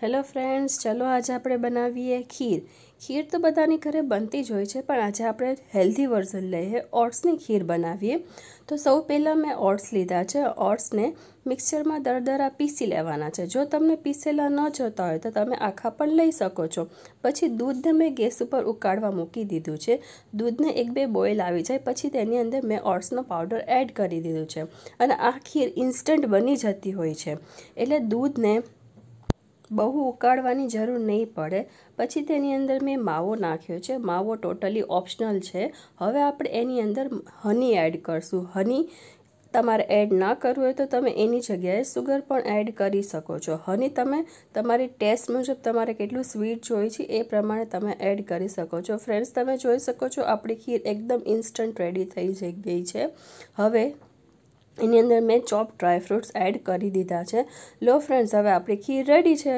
hello friends ચલો આજે આપણે બનાવીએ ખીર ખીર તો બધાની ઘરે બનતી જ હોય છે પણ આજે આપણે હેલ્ધી વર્ઝન લઈએ ઓટ્સની ખીર બનાવીએ તો સૌ પહેલાં મેં ઓટ્સ લીધા છે ઓટ્સને મિક્સરમાં દરદરા પીસી લેવાના છે જો તમને પીસેલા ન જોતા હોય તો તમે આખા પણ લઈ શકો છો પછી દૂધને મેં ગેસ ઉપર ઉકાળવા મૂકી દીધું છે દૂધને એક બે બોઇલ આવી જાય પછી તેની અંદર મેં ઓટ્સનો પાવડર એડ કરી દીધું છે અને આ ખીર ઇન્સ્ટન્ટ બની જતી હોય છે એટલે દૂધને બહુ ઉકાળવાની જરૂર નહીં પડે પછી તેની અંદર મેં માવો નાખ્યો છે માવો ટોટલી ઓપ્શનલ છે હવે આપણે એની અંદર હની એડ કરશું હની તમારે એડ ના કરવું હોય તો તમે એની જગ્યાએ સુગર પણ એડ કરી શકો છો હની તમે તમારી ટેસ્ટ મુજબ તમારે કેટલું સ્વીટ જોઈએ છે એ પ્રમાણે તમે એડ કરી શકો છો ફ્રેન્ડ્સ તમે જોઈ શકો છો આપણી ખીર એકદમ ઇન્સ્ટન્ટ રેડી થઈ જઈ ગઈ છે હવે એની અંદર મેં ચોપ ડ્રાયફ્રૂટ્સ એડ કરી દીધા છે લો ફ્રેન્ડ્સ હવે આપણી ખીર રેડી છે